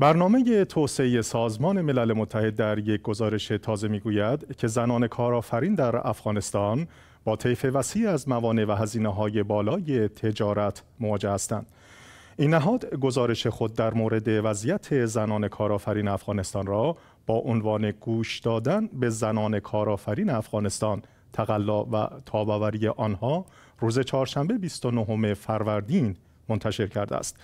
برنامه توسعه سازمان ملل متحد در یک گزارش تازه میگوید که زنان کارآفرین در افغانستان با طیف وسیع از موانع و هزینه های بالای تجارت مواجه هستند. این نهاد گزارش خود در مورد وضعیت زنان کارآفرین افغانستان را با عنوان گوش دادن به زنان کارآفرین افغانستان تقلا و تاباوری آنها روز چهارشنبه 29 فروردین منتشر کرده است.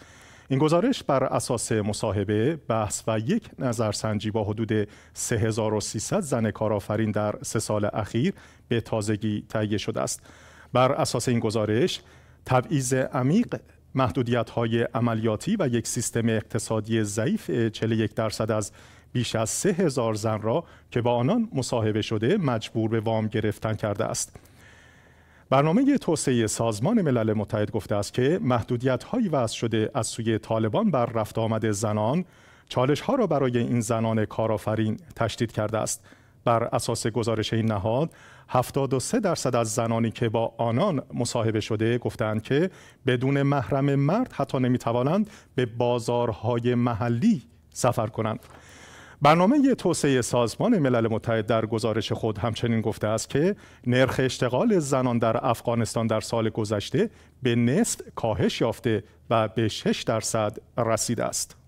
این گزارش بر اساس مصاحبه بحث و یک نظرسنجی با حدود 3300 زن کارآفرین در سه سال اخیر به تازگی تهیه شده است بر اساس این گزارش تبعیض عمیق محدودیت های عملیاتی و یک سیستم اقتصادی ضعیف 41 درصد از بیش از 3000 زن را که با آنان مصاحبه شده مجبور به وام گرفتن کرده است برنامه توسعه سازمان ملل متحد گفته است که محدودیت هایی وضع شده از سوی طالبان بر رفت آمد زنان چالش ها را برای این زنان کارآفرین تشدید کرده است بر اساس گزارش این نهاد 73 درصد از زنانی که با آنان مصاحبه شده گفتند که بدون محرم مرد حتی توانند به بازارهای محلی سفر کنند برنامه توسعه سازمان ملل متحد در گزارش خود همچنین گفته است که نرخ اشتغال زنان در افغانستان در سال گذشته به نصف کاهش یافته و به 6 درصد رسیده است.